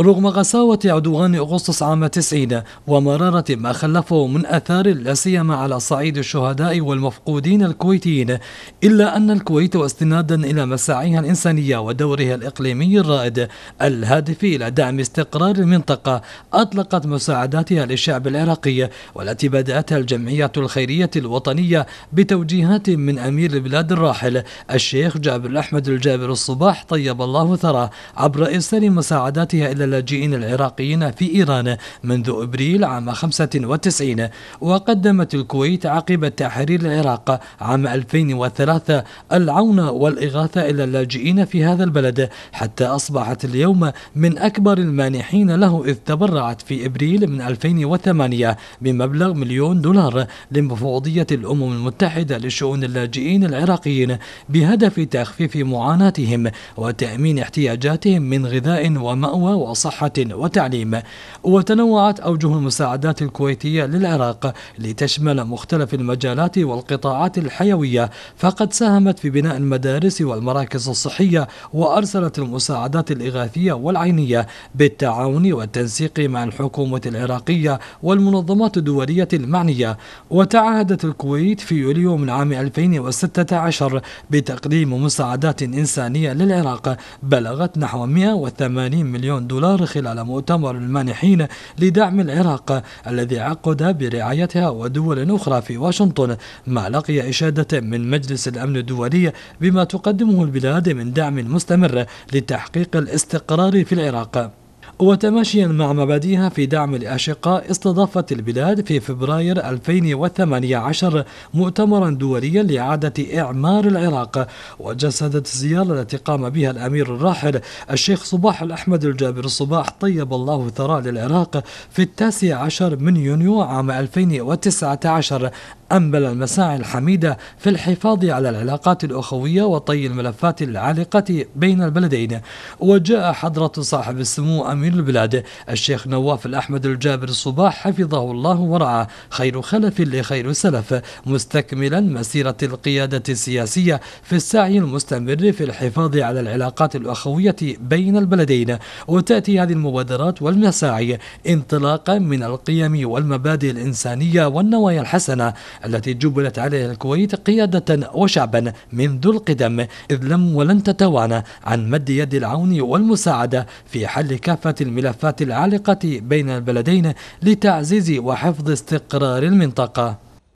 رغم غساوة عدوان أغسطس عام 90 ومرارة ما خلفه من أثار لا سيما على صعيد الشهداء والمفقودين الكويتيين إلا أن الكويت واستنادا إلى مساعيها الإنسانية ودورها الإقليمي الرائد الهادف إلى دعم استقرار المنطقة أطلقت مساعداتها للشعب العراقي والتي بدأتها الجمعية الخيرية الوطنية بتوجيهات من أمير البلاد الراحل الشيخ جابر أحمد الجابر الصباح طيب الله ثراه عبر إرسال مساعداتها إلى اللاجئين العراقيين في إيران منذ أبريل عام 95 وقدمت الكويت عقب تحرير العراق عام 2003 العون والإغاثة إلى اللاجئين في هذا البلد حتى أصبحت اليوم من أكبر المانحين له إذ تبرعت في إبريل من 2008 بمبلغ مليون دولار لمفوضية الأمم المتحدة لشؤون اللاجئين العراقيين بهدف تخفيف معاناتهم وتأمين احتياجاتهم من غذاء ومأوى صحة وتعليم وتنوعت أوجه المساعدات الكويتية للعراق لتشمل مختلف المجالات والقطاعات الحيوية فقد ساهمت في بناء المدارس والمراكز الصحية وأرسلت المساعدات الإغاثية والعينية بالتعاون والتنسيق مع الحكومة العراقية والمنظمات الدولية المعنية وتعهدت الكويت في يوليو من عام 2016 بتقديم مساعدات إنسانية للعراق بلغت نحو 180 مليون دولار الدولار خلال مؤتمر المانحين لدعم العراق الذي عقد برعايتها ودول أخرى في واشنطن ما لقي إشادة من مجلس الأمن الدولي بما تقدمه البلاد من دعم مستمر لتحقيق الاستقرار في العراق وتماشيا مع مبادئها في دعم الأشقاء استضافت البلاد في فبراير 2018 مؤتمرا دوليا لإعادة إعمار العراق وجسدت الزيارة التي قام بها الأمير الراحل الشيخ صباح الأحمد الجابر الصباح طيب الله ثراء للعراق في التاسع عشر من يونيو عام 2019 أنبل المساعي الحميدة في الحفاظ على العلاقات الأخوية وطي الملفات العالقة بين البلدين وجاء حضرة صاحب السمو أمير البلاد الشيخ نواف الأحمد الجابر الصباح حفظه الله ورعاه خير خلف لخير سلف مستكملا مسيرة القيادة السياسية في السعي المستمر في الحفاظ على العلاقات الأخوية بين البلدين وتأتي هذه المبادرات والمساعي انطلاقا من القيم والمبادئ الإنسانية والنوايا الحسنة التي جبلت عليها الكويت قيادة وشعبا منذ القدم إذ لم ولن تتوانى عن مد يد العون والمساعدة في حل كافة الملفات العالقة بين البلدين لتعزيز وحفظ استقرار المنطقة